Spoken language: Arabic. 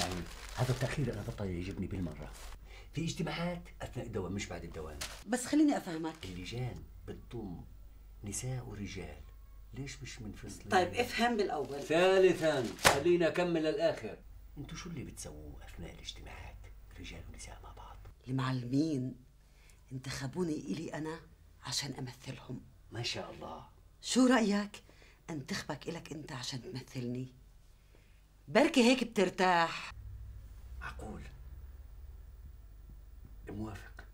اسمعيني هذا التاخير انا بطل يعجبني بالمره في اجتماعات اثناء الدوام مش بعد الدوام بس خليني افهمك اللجان بتضم نساء ورجال ليش مش منفصلين طيب افهم بالاول ثالثا خلينا اكمل للاخر انتو شو اللي بتسووه اثناء الاجتماعات رجال ونساء مع بعض المعلمين انتخبوني الي انا عشان امثلهم ما شاء الله شو رايك انتخبك الك انت عشان تمثلني بركي هيك بترتاح معقول موافق